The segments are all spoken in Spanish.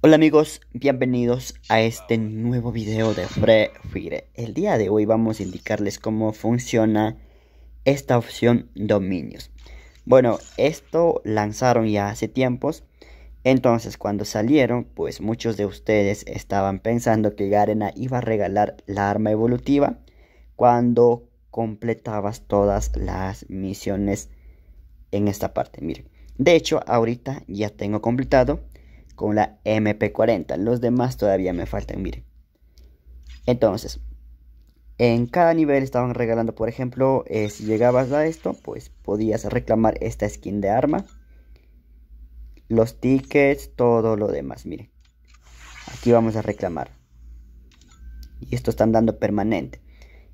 Hola amigos, bienvenidos a este nuevo video de Free Fire. El día de hoy vamos a indicarles cómo funciona esta opción dominios. Bueno, esto lanzaron ya hace tiempos. Entonces cuando salieron, pues muchos de ustedes estaban pensando que Garena iba a regalar la arma evolutiva cuando completabas todas las misiones en esta parte. Miren, de hecho ahorita ya tengo completado con la MP40. Los demás todavía me faltan, miren. Entonces, en cada nivel estaban regalando, por ejemplo, eh, si llegabas a esto, pues podías reclamar esta skin de arma. Los tickets, todo lo demás, miren. Aquí vamos a reclamar. Y esto están dando permanente.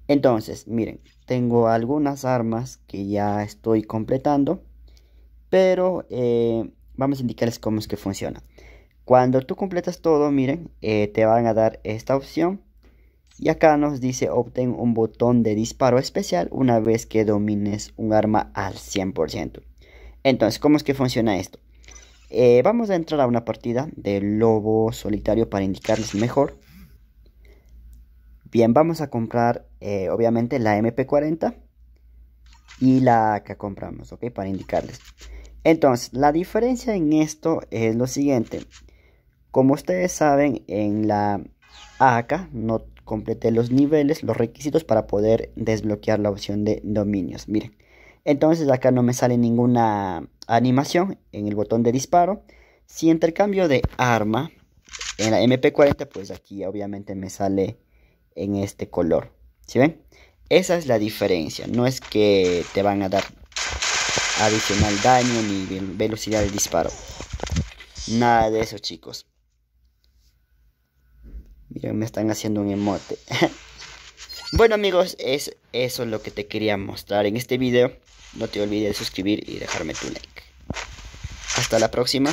Entonces, miren, tengo algunas armas que ya estoy completando. Pero eh, vamos a indicarles cómo es que funciona. Cuando tú completas todo, miren, eh, te van a dar esta opción. Y acá nos dice obtén un botón de disparo especial una vez que domines un arma al 100%. Entonces, ¿cómo es que funciona esto? Eh, vamos a entrar a una partida de lobo solitario para indicarles mejor. Bien, vamos a comprar eh, obviamente la MP40 y la que compramos, ¿ok? Para indicarles. Entonces, la diferencia en esto es lo siguiente. Como ustedes saben, en la AK no completé los niveles, los requisitos para poder desbloquear la opción de dominios. Miren, entonces acá no me sale ninguna animación en el botón de disparo. Si intercambio de arma en la MP40, pues aquí obviamente me sale en este color. ¿Sí ven? Esa es la diferencia. No es que te van a dar adicional daño ni velocidad de disparo. Nada de eso, chicos. Miren, me están haciendo un emote. bueno amigos, es eso lo que te quería mostrar en este video. No te olvides de suscribir y dejarme tu like. Hasta la próxima.